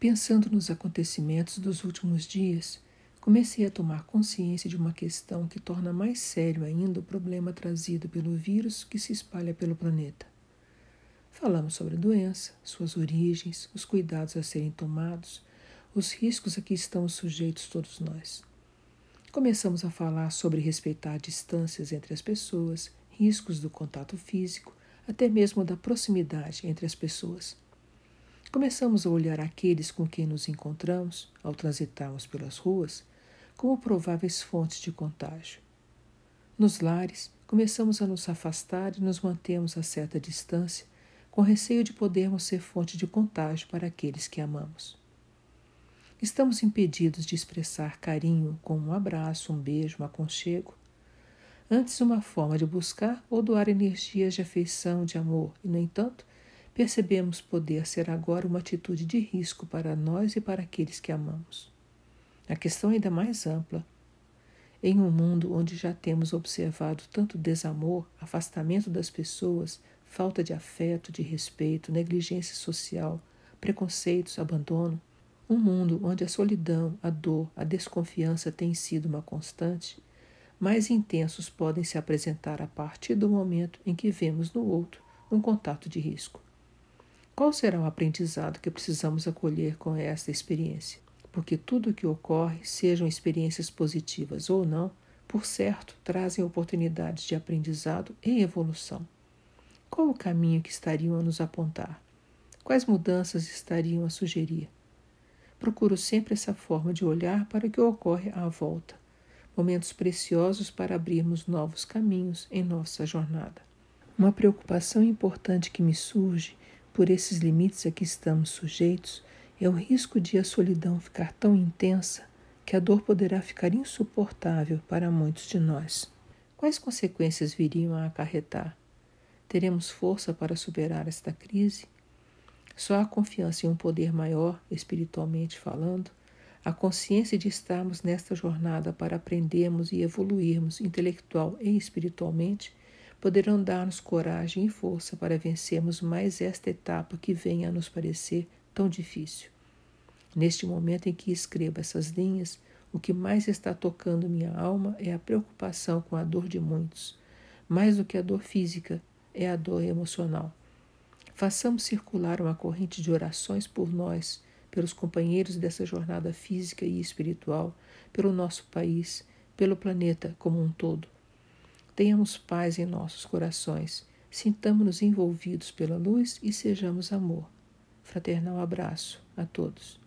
Pensando nos acontecimentos dos últimos dias, comecei a tomar consciência de uma questão que torna mais sério ainda o problema trazido pelo vírus que se espalha pelo planeta. Falamos sobre a doença, suas origens, os cuidados a serem tomados, os riscos a que estamos sujeitos todos nós. Começamos a falar sobre respeitar distâncias entre as pessoas, riscos do contato físico, até mesmo da proximidade entre as pessoas. Começamos a olhar aqueles com quem nos encontramos, ao transitarmos pelas ruas, como prováveis fontes de contágio. Nos lares, começamos a nos afastar e nos mantemos a certa distância, com receio de podermos ser fonte de contágio para aqueles que amamos. Estamos impedidos de expressar carinho com um abraço, um beijo, um aconchego. Antes, uma forma de buscar ou doar energias de afeição, de amor, e, no entanto, percebemos poder ser agora uma atitude de risco para nós e para aqueles que amamos. A questão é ainda mais ampla. Em um mundo onde já temos observado tanto desamor, afastamento das pessoas, falta de afeto, de respeito, negligência social, preconceitos, abandono, um mundo onde a solidão, a dor, a desconfiança têm sido uma constante, mais intensos podem se apresentar a partir do momento em que vemos no outro um contato de risco. Qual será o aprendizado que precisamos acolher com esta experiência? Porque tudo o que ocorre, sejam experiências positivas ou não, por certo, trazem oportunidades de aprendizado e evolução. Qual o caminho que estariam a nos apontar? Quais mudanças estariam a sugerir? Procuro sempre essa forma de olhar para o que ocorre à volta. Momentos preciosos para abrirmos novos caminhos em nossa jornada. Uma preocupação importante que me surge por esses limites a que estamos sujeitos, é o risco de a solidão ficar tão intensa que a dor poderá ficar insuportável para muitos de nós. Quais consequências viriam a acarretar? Teremos força para superar esta crise? Só a confiança em um poder maior, espiritualmente falando, a consciência de estarmos nesta jornada para aprendermos e evoluirmos intelectual e espiritualmente poderão dar-nos coragem e força para vencermos mais esta etapa que vem a nos parecer tão difícil. Neste momento em que escrevo essas linhas, o que mais está tocando minha alma é a preocupação com a dor de muitos. Mais do que a dor física, é a dor emocional. Façamos circular uma corrente de orações por nós, pelos companheiros dessa jornada física e espiritual, pelo nosso país, pelo planeta como um todo Tenhamos paz em nossos corações, sintamos-nos envolvidos pela luz e sejamos amor. Fraternal abraço a todos.